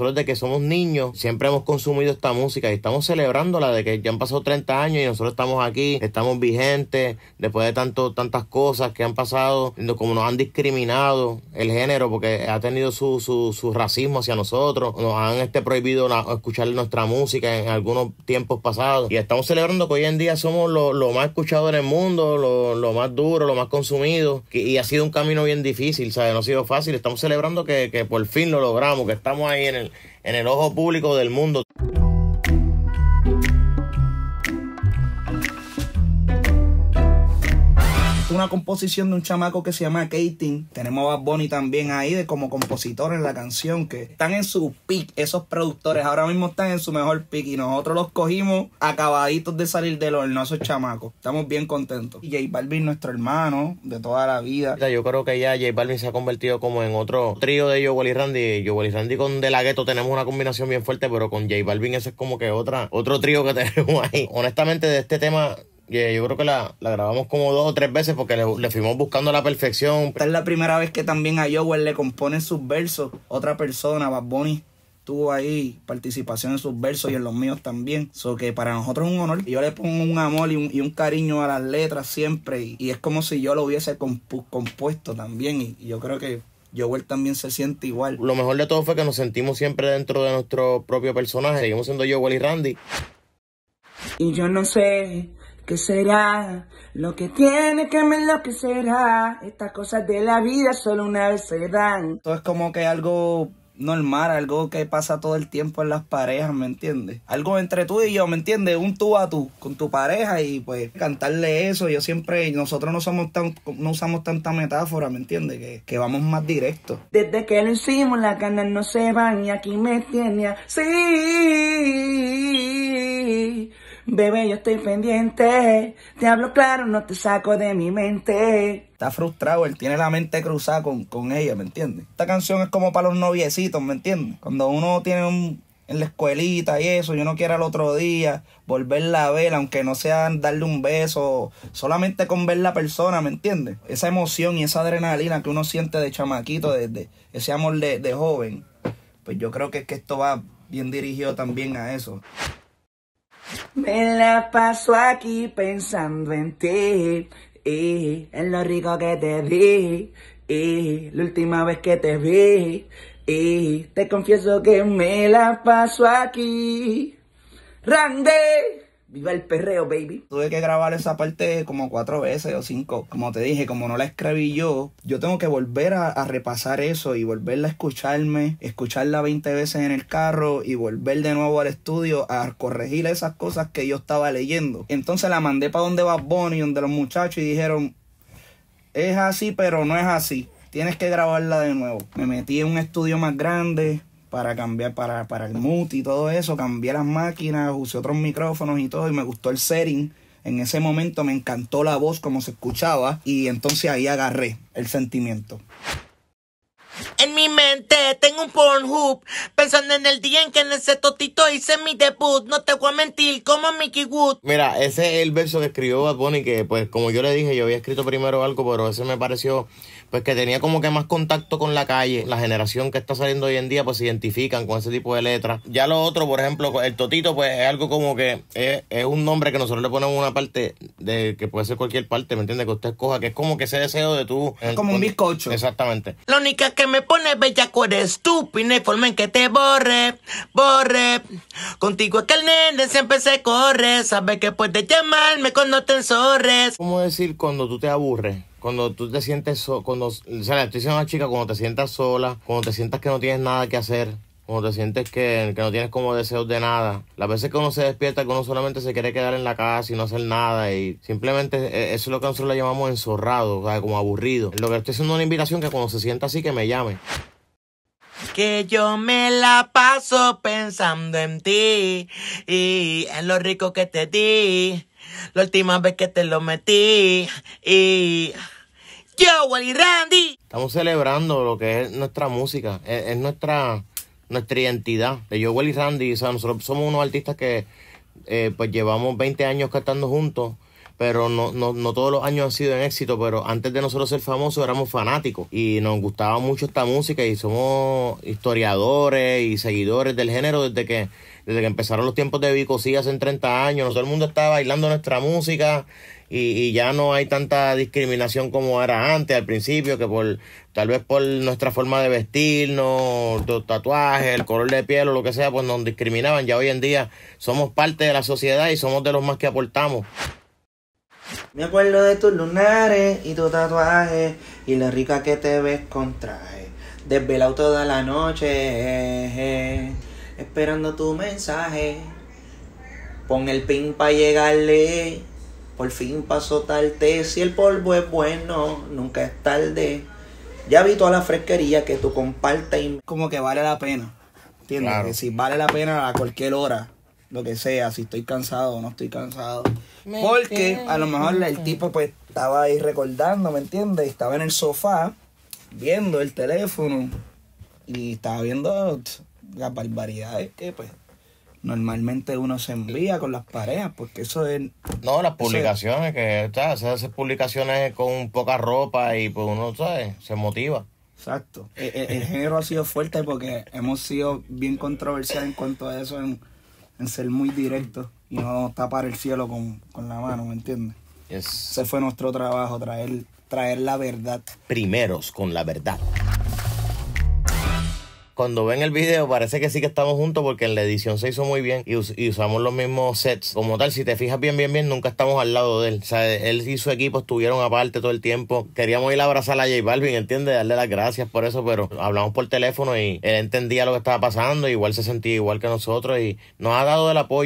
Nosotros que somos niños siempre hemos consumido esta música y estamos celebrándola de que ya han pasado 30 años y nosotros estamos aquí, estamos vigentes después de tanto, tantas cosas que han pasado, como nos han discriminado el género porque ha tenido su, su, su racismo hacia nosotros, nos han este, prohibido escuchar nuestra música en algunos tiempos pasados y estamos celebrando que hoy en día somos lo, más escuchado en el mundo, lo, más duro, lo más consumido y ha sido un camino bien difícil, ¿sabes? No ha sido fácil, estamos celebrando que, que por fin lo logramos, que estamos ahí en el, en el ojo público del mundo. una composición de un chamaco que se llama Kating. Tenemos a Bad Bunny también ahí de como compositor en la canción, que están en su pick. Esos productores ahora mismo están en su mejor pick y nosotros los cogimos acabaditos de salir de los esos chamacos. Estamos bien contentos. Y J Balvin, nuestro hermano de toda la vida. Yo creo que ya J Balvin se ha convertido como en otro trío de Joel y Randy. Joel y Randy con De La tenemos una combinación bien fuerte, pero con J Balvin ese es como que otra, otro trío que tenemos ahí. Honestamente, de este tema yo creo que la, grabamos como dos o tres veces porque le, fuimos buscando la perfección. Esta es la primera vez que también a Jowell le componen sus versos. Otra persona, Bad Bunny, tuvo ahí participación en sus versos y en los míos también. So que para nosotros es un honor. y Yo le pongo un amor y un, cariño a las letras siempre. Y, es como si yo lo hubiese compuesto también. Y, yo creo que Jowell también se siente igual. Lo mejor de todo fue que nos sentimos siempre dentro de nuestro propio personaje. Seguimos siendo Jowell y Randy. Y yo no sé ¿Qué será, lo que tiene que me será Estas cosas de la vida solo una vez se dan. Esto es como que algo normal, algo que pasa todo el tiempo en las parejas, ¿me entiendes? Algo entre tú y yo, ¿me entiendes? Un tú a tú con tu pareja y pues cantarle eso. Yo siempre, nosotros no somos tan, no usamos tanta metáfora, ¿me entiendes? Que, que vamos más directo. Desde que lo hicimos, las ganas no se van y aquí me tiene sí Bebé, yo estoy pendiente. Te hablo claro, no te saco de mi mente. Está frustrado, él tiene la mente cruzada con, ella, ¿me entiendes? Esta canción es como para los noviecitos, ¿me entiendes? Cuando uno tiene un, en la escuelita y eso, yo no quiero al otro día volverla a ver, aunque no sea darle un beso, solamente con ver la persona, ¿me entiendes? Esa emoción y esa adrenalina que uno siente de chamaquito, desde ese amor de, de joven, pues yo creo que que esto va bien dirigido también a eso. Me la paso aquí pensando en ti, y en lo rico que te di, y la última vez que te vi, y te confieso que me la paso aquí. Randy. Viva el perreo, baby. Tuve que grabar esa parte como cuatro veces o cinco. Como te dije, como no la escribí yo, yo tengo que volver a, repasar eso y volverla a escucharme, escucharla 20 veces en el carro y volver de nuevo al estudio a corregir esas cosas que yo estaba leyendo. Entonces la mandé para donde va Bonnie, donde los muchachos y dijeron, es así, pero no es así. Tienes que grabarla de nuevo. Me metí en un estudio más grande, para cambiar para, el mute y todo eso, cambié las máquinas, usé otros micrófonos y todo y me gustó el setting. En ese momento me encantó la voz como se escuchaba y entonces ahí agarré el sentimiento un Pornhub. Pensando en el día en que en ese totito hice mi debut. No te voy a mentir, como Mickey Wood. Mira, ese es el verso que escribió Bad Bunny, que pues como yo le dije, yo había escrito primero algo, pero ese me pareció pues que tenía como que más contacto con la calle. La generación que está saliendo hoy en día pues se identifican con ese tipo de letras. Ya lo otro, por ejemplo, el totito pues es algo como que es un nombre que nosotros le ponemos una parte de que puede ser cualquier parte, ¿me entiendes? Que usted escoja, que es como que ese deseo de tú. como un bizcocho. Exactamente. La única que me pone bella eres tú, pine forma en que te borre, borre. Contigo es que el nene siempre se corre, sabe que puedes llamarme cuando te ensorres. ¿Cómo decir cuando tú te aburres? cuando tú te sientes so, cuando o sea, le estoy diciendo a una chica cuando te sientas sola, cuando te sientas que no tienes nada que hacer, cuando te sientes que, no tienes como deseos de nada. Las veces que uno se despierta, que uno solamente se quiere quedar en la casa y no hacer nada y simplemente eh, eso es lo que nosotros le llamamos enzorrado, o sea, como aburrido. Lo que estoy haciendo es una invitación que cuando se sienta así que me llame. Que yo me la paso pensando en ti y en lo rico que te di. La última vez que te lo metí y... Yo, Wally Randy. Estamos celebrando lo que es nuestra música, es nuestra nuestra identidad. De yo y Randy, o sea, nosotros somos unos artistas que eh, pues llevamos 20 años cantando juntos pero no, no, no, todos los años han sido en éxito, pero antes de nosotros ser famosos éramos fanáticos y nos gustaba mucho esta música y somos historiadores y seguidores del género desde que, desde que empezaron los tiempos de Vico hace 30 años, todo el mundo estaba bailando nuestra música y, ya no hay tanta discriminación como era antes al principio, que por tal vez por nuestra forma de vestirnos, los tatuajes, el color de piel o lo que sea, pues nos discriminaban. Ya hoy en día somos parte de la sociedad y somos de los más que aportamos. Me acuerdo de tus lunares y tu tatuaje y la rica que te ves con traje. Desvelado toda la noche, esperando tu mensaje. Pon el pin pa' llegarle, por fin pasó té Si el polvo es bueno, nunca es tarde. Ya vi toda la fresquería que tú compartes. Como que vale la pena. ¿Entiendes? si vale la pena a cualquier hora lo que sea, si estoy cansado o no estoy cansado. Porque a lo mejor el tipo pues estaba ahí recordando, ¿me entiendes? Estaba en el sofá viendo el teléfono y estaba viendo las barbaridades que pues normalmente uno se envía con las parejas, porque eso es... No, las publicaciones, que se hacen publicaciones con poca ropa y pues uno, Se motiva. Exacto. E, e, el, género ha sido fuerte porque hemos sido bien controversial en cuanto a eso en, en ser muy directo y no tapar el cielo con, la mano, ¿me entiendes? Ese fue nuestro trabajo, traer, traer la verdad. Primeros con la verdad. Cuando ven el video parece que sí que estamos juntos porque en la edición se hizo muy bien y, usamos los mismos sets. Como tal, si te fijas bien, bien, bien, nunca estamos al lado de él. O sea, él y su equipo estuvieron aparte todo el tiempo. Queríamos ir a abrazar a J Balvin, ¿entiendes? Darle las gracias por eso, pero hablamos por teléfono y él entendía lo que estaba pasando. Igual se sentía igual que nosotros y nos ha dado el apoyo.